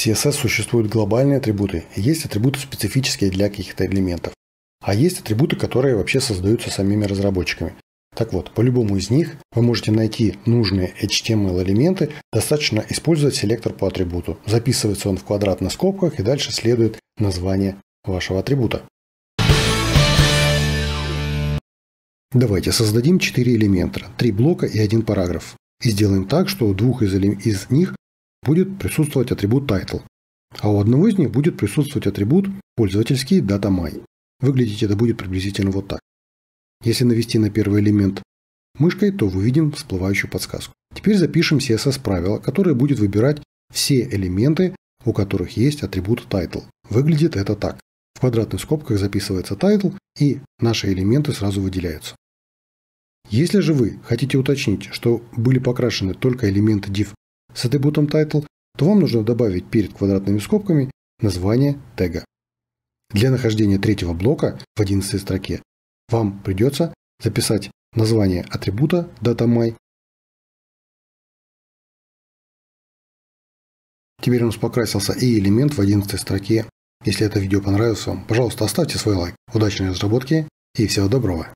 CSS существуют глобальные атрибуты, есть атрибуты специфические для каких-то элементов, а есть атрибуты, которые вообще создаются самими разработчиками. Так вот, по любому из них вы можете найти нужные HTML-элементы, достаточно использовать селектор по атрибуту. Записывается он в квадрат на скобках и дальше следует название вашего атрибута. Давайте создадим 4 элемента, 3 блока и 1 параграф. И сделаем так, что у двух из, из них будет присутствовать атрибут title, а у одного из них будет присутствовать атрибут пользовательский data_my. Выглядеть это будет приблизительно вот так. Если навести на первый элемент мышкой, то увидим всплывающую подсказку. Теперь запишем CSS правило, которое будет выбирать все элементы, у которых есть атрибут title. Выглядит это так. В квадратных скобках записывается title, и наши элементы сразу выделяются. Если же вы хотите уточнить, что были покрашены только элементы div с атрибутом title, то вам нужно добавить перед квадратными скобками название тега. Для нахождения третьего блока в 11 строке вам придется записать название атрибута DataMy. Теперь у нас покрасился и элемент в 11 строке. Если это видео понравилось вам, пожалуйста, оставьте свой лайк. Удачной разработки и всего доброго!